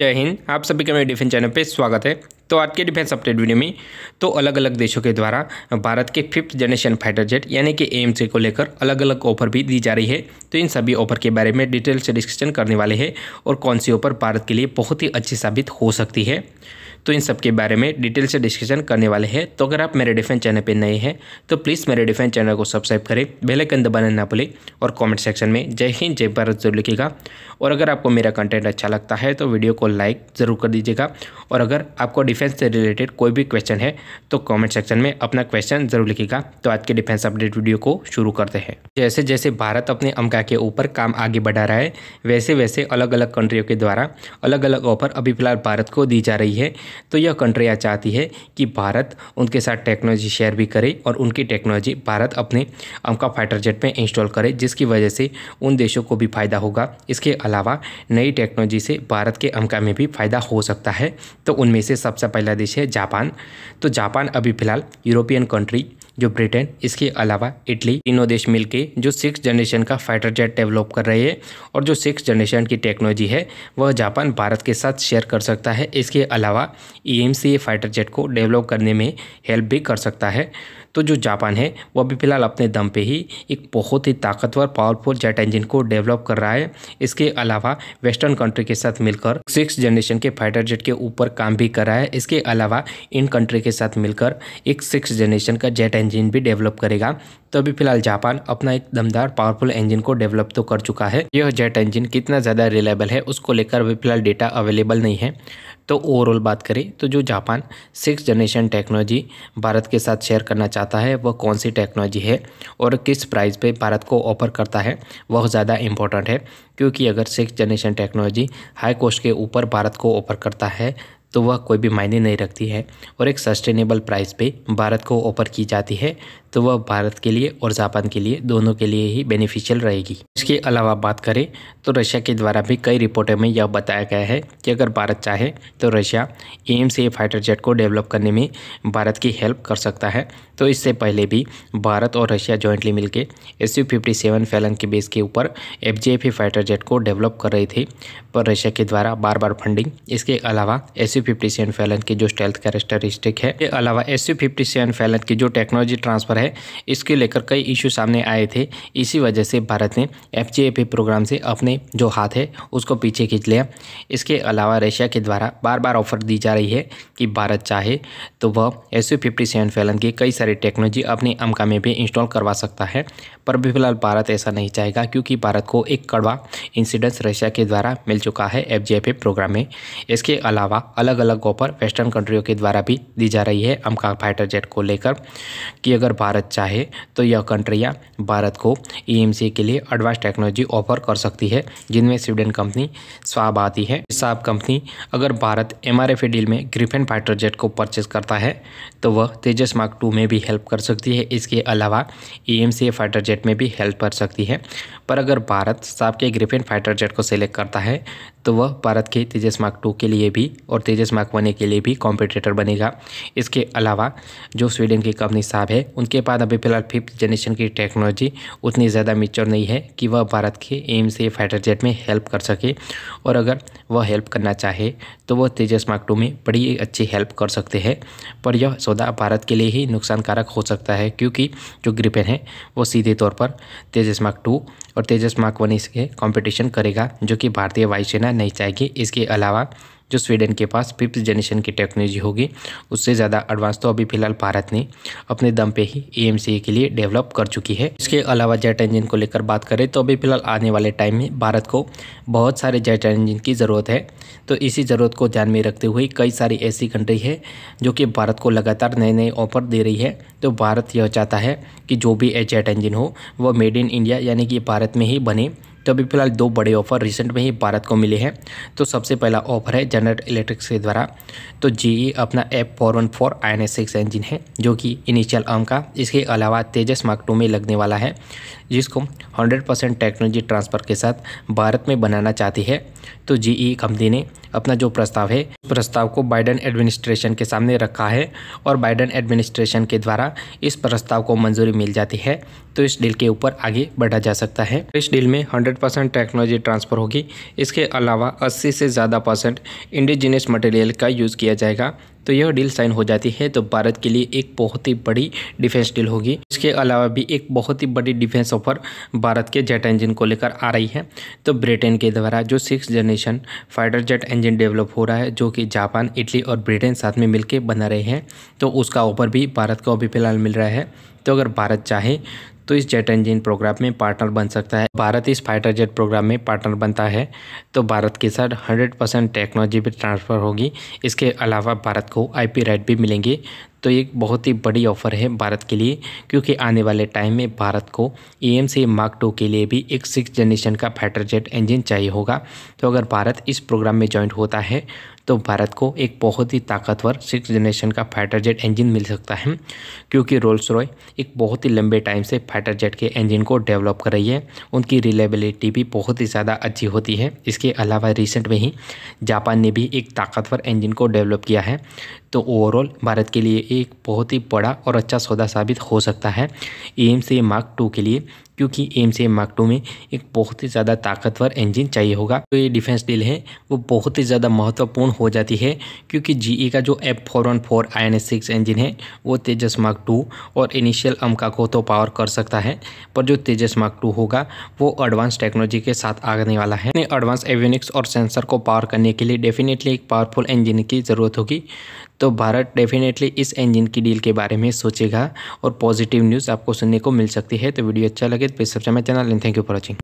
जय हिंद आप सभी का मेरे डिफेंस चैनल पे स्वागत है तो आज के डिफेंस अपडेट वीडियो में तो अलग अलग देशों के द्वारा भारत के फिफ्थ जनरेशन फाइटर जेट यानी कि एम को लेकर अलग अलग ऑफर भी दी जा रही है तो इन सभी ऑफर के बारे में डिटेल से डिस्कशन करने वाले हैं और कौन सी ऑफर भारत के लिए बहुत ही अच्छी साबित हो सकती है तो इन सब के बारे में डिटेल से डिस्कशन करने वाले हैं तो अगर आप मेरे डिफेंस चैनल पर नए हैं तो प्लीज़ मेरे डिफेंस चैनल को सब्सक्राइब करें बेलाइकन दबाना ना भूलें और कॉमेंट सेक्शन में जय हिंद जय भारत जरूर लिखेगा और अगर आपको मेरा कंटेंट अच्छा लगता है तो वीडियो को लाइक ज़रूर कर दीजिएगा और अगर आपको डिफेंस से रिलेटेड कोई भी क्वेश्चन है तो कॉमेंट सेक्शन में अपना क्वेश्चन ज़रूर लिखेगा तो आज के डिफेंस अपडेट वीडियो को शुरू करते हैं जैसे जैसे भारत अपने अमका के ऊपर काम आगे बढ़ा रहा है वैसे वैसे अलग अलग कंट्रियों के द्वारा अलग अलग ऑफर अभी फिलहाल भारत को दी जा रही है तो यह कंट्रियाँ चाहती है कि भारत उनके साथ टेक्नोलॉजी शेयर भी करे और उनकी टेक्नोलॉजी भारत अपने अमका फाइटर जेट में इंस्टॉल करे जिसकी वजह से उन देशों को भी फ़ायदा होगा इसके अलावा नई टेक्नोलॉजी से भारत के अमका में भी फ़ायदा हो सकता है तो उनमें से सबसे पहला देश है जापान तो जापान अभी फ़िलहाल यूरोपियन कंट्री जो ब्रिटेन इसके अलावा इटली तीनों देश मिलकर जो सिक्स जनरेशन का फाइटर जेट डेवलप कर रहे हैं और जो सिक्स जनरेशन की टेक्नोलॉजी है वह जापान भारत के साथ शेयर कर सकता है इसके अलावा ई फाइटर जेट को डेवलप करने में हेल्प भी कर सकता है तो जो जापान है वो अभी फ़िलहाल अपने दम पे ही एक बहुत ही ताकतवर पावरफुल जेट इंजन को डेवलप कर रहा है इसके अलावा वेस्टर्न कंट्री के साथ मिलकर सिक्स जनरेशन के फाइटर जेट के ऊपर काम भी कर रहा है इसके अलावा इन कंट्री के साथ मिलकर एक सिक्स जनरेशन का जेट इंजिन भी डेवलप करेगा तो अभी फिलहाल जापान अपना एक दमदार पावरफुल इंजन को डेवलप तो कर चुका है यह जेट इंजन कितना ज़्यादा रिलायबल है उसको लेकर अभी फिलहाल डेटा अवेलेबल नहीं है तो ओवरऑल बात करें तो जो Japan six generation technology Bharat के साथ शेयर करना चाहता है वह कौन सी टेक्नोलॉजी है और किस प्राइस पे भारत को ऑफर करता है वह ज़्यादा इम्पोर्टेंट है क्योंकि अगर six generation technology high cost के ऊपर भारत को ऑफर करता है तो वह कोई भी मायने नहीं रखती है और एक सस्टेनेबल प्राइस पे भारत को ऑफर की जाती है तो वह भारत के लिए और जापान के लिए दोनों के लिए ही बेनिफिशियल रहेगी इसके अलावा बात करें तो रशिया के द्वारा भी कई रिपोर्टों में यह बताया गया है कि अगर भारत चाहे तो Russia AMCA fighter jet को डेवलप करने में भारत की हेल्प कर सकता है तो इससे पहले भी भारत और रशिया जॉइंटली मिलकर S U fifty seven Felon के बेस के ऊपर एफ फाइटर जेट को डेवलप कर रहे थे पर रशिया के द्वारा बार बार फंडिंग इसके अलावा S C fifty seven Felon की जो स्टेल्थ कैरेक्टरिस्टिक है के अलावा S C fifty seven Felon की जो टेक्नोलॉजी ट्रांसफ़र है इसके लेकर कई इशू सामने आए थे इसी वजह से भारत ने एफ जी एफ प्रोग्राम से अपने जो हाथ है उसको पीछे खींच लिया इसके अलावा रशिया के द्वारा बार बार ऑफर दी जा रही है कि भारत चाहे तो वह S U fifty seven Felon की कई सारी टेक्नोलॉजी अपने अमका में भी इंस्टॉल करवा सकता है पर भी फिलहाल भारत ऐसा नहीं चाहेगा क्योंकि भारत को एक कड़वा इंसिडेंस रशिया के द्वारा मिल चुका है एफ जी ए प्रोग्राम में इसके अलावा अलग अलग अलग ऑफर वेस्टर्न कंट्रियों के द्वारा भी दी जा रही है अमका फाइटर जेट को लेकर कि अगर भारत चाहे तो यह कंट्रियाँ भारत को ई e के लिए एडवांस टेक्नोलॉजी ऑफर कर सकती है जिनमें स्वीडन कंपनी स्वाब आती है स्वाब कंपनी अगर भारत एम डील में ग्रिफेन फाइटर जेट को परचेज करता है तो वह तेजस मार्क टू में भी हेल्प कर सकती है इसके अलावा ई फाइटर जेट में भी हेल्प कर सकती है पर अगर भारत साहब के ग्रिफेन फाइटर जेट को सिलेक्ट करता है तो वह भारत के तेजस मार्क टू के लिए भी और तेजस मार्क वन के लिए भी कॉम्पिटेटर बनेगा इसके अलावा जो स्वीडन की कंपनी साहब है उनके पास अभी फिलहाल फिफ्थ जनरेशन की टेक्नोलॉजी उतनी ज़्यादा मिच्योर नहीं है कि वह भारत के एम से फाइटर जेट में हेल्प कर सके और अगर वह हेल्प करना चाहे तो वह तेजस मार्क टू में बड़ी अच्छी हेल्प कर सकते हैं पर यह सौदा भारत के लिए ही नुकसानकारक हो सकता है क्योंकि जो ग्रिपेन है वो सीधे तौर पर तेजस मार्क टू और तेजस माकवनी से कॉम्पिटिशन करेगा जो कि भारतीय वायुसेना नहीं चाहेगी इसके अलावा जो स्वीडन के पास फिफ्थ जनरेशन की टेक्नोलॉजी होगी उससे ज़्यादा एडवांस तो अभी फिलहाल भारत ने अपने दम पे ही ए के लिए डेवलप कर चुकी है इसके अलावा जेट इंजन को लेकर बात करें तो अभी फिलहाल आने वाले टाइम में भारत को बहुत सारे जेट इंजन की ज़रूरत है तो इसी ज़रूरत को ध्यान में रखते हुए कई सारी ऐसी कंट्री है जो कि भारत को लगातार नए नए ऑफर दे रही है तो भारत यह चाहता है कि जो भी जेट इंजन हो वह मेड इन इंडिया यानी कि भारत में ही बने तो अभी फिलहाल दो बड़े ऑफर रिसेंट में ही भारत को मिले हैं तो सबसे पहला ऑफर है जनरल इलेक्ट्रिक्स के द्वारा तो जी अपना F four one four I N S six engine है जो कि इनिशियल आम का इसके अलावा तेजस मार्क टू में लगने वाला है जिसको हंड्रेड परसेंट टेक्नोलॉजी ट्रांसफ़र के साथ भारत में बनाना चाहती है तो जी कंपनी ने अपना जो प्रस्ताव है प्रस्ताव को बाइडन एडमिनिस्ट्रेशन के सामने रखा है और बाइडन एडमिनिस्ट्रेशन के द्वारा इस प्रस्ताव को मंजूरी मिल जाती है तो इस डील के ऊपर आगे बढ़ा जा सकता है इस डील में hundred hundred percent technology transfer होगी इसके अलावा अस्सी से ज़्यादा परसेंट इंडिजीनियस मटेरियल का यूज़ किया जाएगा तो यह डील साइन हो जाती है तो भारत के लिए एक बहुत ही बड़ी डिफेंस डील होगी इसके अलावा भी एक बहुत ही बड़ी डिफेंस ऑफर भारत के जेट इंजन को लेकर आ रही है तो ब्रिटेन के द्वारा जो six generation fighter jet engine develop हो रहा है जो कि जापान इटली और ब्रिटेन साथ में मिलकर बना रहे हैं तो उसका ऑफर भी भारत को अभी फिलहाल मिल रहा है तो अगर भारत चाहे तो इस जेट इंजन प्रोग्राम में पार्टनर बन सकता है भारत इस फाइटर जेट प्रोग्राम में पार्टनर बनता है तो भारत के साथ हंड्रेड परसेंट टेक्नोलॉजी भी ट्रांसफ़र होगी इसके अलावा भारत को आईपी राइट भी मिलेंगे तो एक बहुत ही बड़ी ऑफ़र है भारत के लिए क्योंकि आने वाले टाइम में भारत को A M C mark two के लिए भी एक सिक्स जनरेशन का फाइटर जेट इंजन चाहिए होगा तो अगर भारत इस प्रोग्राम में ज्वाइंट होता है तो भारत को एक बहुत ही ताकतवर सिक्स जनरेशन का फाइटर जेट इंजन मिल सकता है क्योंकि रोल्स रॉय एक बहुत ही लंबे टाइम से फाइटर जेट के इंजन को डेवलप कर रही है उनकी रिलेबिलिटी भी बहुत ही ज़्यादा अच्छी होती है इसके अलावा रिसेंट में ही जापान ने भी एक ताकतवर इंजन को डेवलप किया है तो ओवरऑल भारत के लिए एक बहुत ही बड़ा और अच्छा सौदा साबित हो सकता है एम्स से मार्क टू के लिए क्योंकि एम से मार्क टू में एक बहुत ही ज़्यादा ताकतवर इंजन चाहिए होगा तो ये डिफेंस डील है वो बहुत ही ज़्यादा महत्वपूर्ण हो जाती है क्योंकि जी ई e का जो F four one four I N S six engine है वो तेजस मार्क टू और इनिशियल अमका को तो पावर कर सकता है पर जो तेजस मार्क टू होगा वो एडवांस टेक्नोलॉजी के साथ आगने वाला है एडवांस एवेनिक्स और सेंसर को पावर करने के लिए डेफिनेटली एक पावरफुल इंजन की ज़रूरत होगी तो भारत डेफिनेटली इस इंजन की डील के बारे में सोचेगा और पॉजिटिव न्यूज़ आपको सुनने को मिल सकती है तो वीडियो अच्छा लगे with. Please subscribe my channel and thank you for watching.